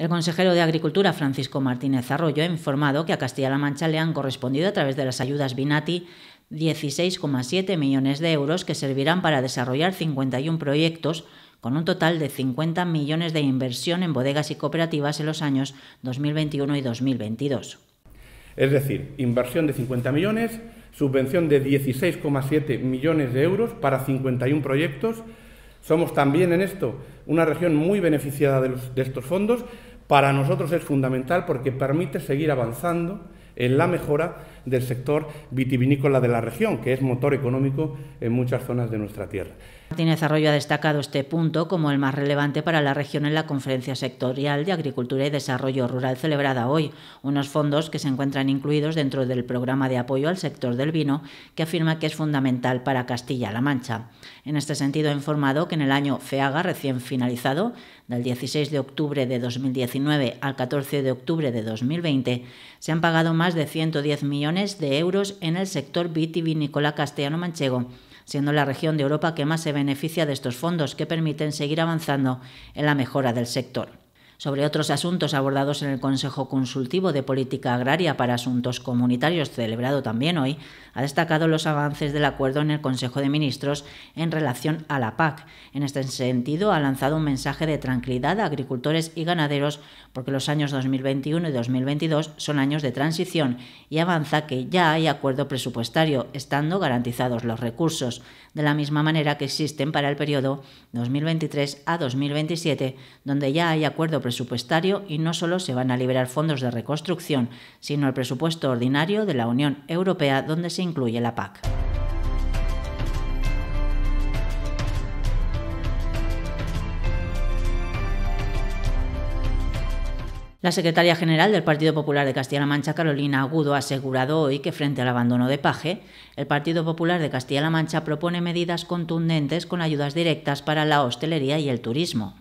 El consejero de Agricultura, Francisco Martínez Arroyo, ha informado que a Castilla-La Mancha le han correspondido a través de las ayudas Binati 16,7 millones de euros que servirán para desarrollar 51 proyectos con un total de 50 millones de inversión en bodegas y cooperativas en los años 2021 y 2022. Es decir, inversión de 50 millones, subvención de 16,7 millones de euros para 51 proyectos. Somos también en esto una región muy beneficiada de, de estos fondos para nosotros es fundamental porque permite seguir avanzando en la mejora del sector vitivinícola de la región, que es motor económico en muchas zonas de nuestra tierra. Martínez Arroyo ha destacado este punto como el más relevante para la región en la Conferencia Sectorial de Agricultura y Desarrollo Rural celebrada hoy, unos fondos que se encuentran incluidos dentro del programa de apoyo al sector del vino, que afirma que es fundamental para Castilla-La Mancha. En este sentido, ha informado que en el año FEAGA recién finalizado, del 16 de octubre de 2019 al 14 de octubre de 2020, se han pagado más de 110 millones de euros en el sector vitivinícola castellano-manchego siendo la región de Europa que más se beneficia de estos fondos que permiten seguir avanzando en la mejora del sector sobre otros asuntos abordados en el Consejo Consultivo de Política Agraria para Asuntos Comunitarios, celebrado también hoy, ha destacado los avances del acuerdo en el Consejo de Ministros en relación a la PAC. En este sentido, ha lanzado un mensaje de tranquilidad a agricultores y ganaderos porque los años 2021 y 2022 son años de transición y avanza que ya hay acuerdo presupuestario, estando garantizados los recursos, de la misma manera que existen para el periodo 2023 a 2027, donde ya hay acuerdo presupuestario presupuestario y no solo se van a liberar fondos de reconstrucción, sino el presupuesto ordinario de la Unión Europea donde se incluye la PAC. La secretaria general del Partido Popular de Castilla-La Mancha, Carolina Agudo, ha asegurado hoy que frente al abandono de Paje, el Partido Popular de Castilla-La Mancha propone medidas contundentes con ayudas directas para la hostelería y el turismo.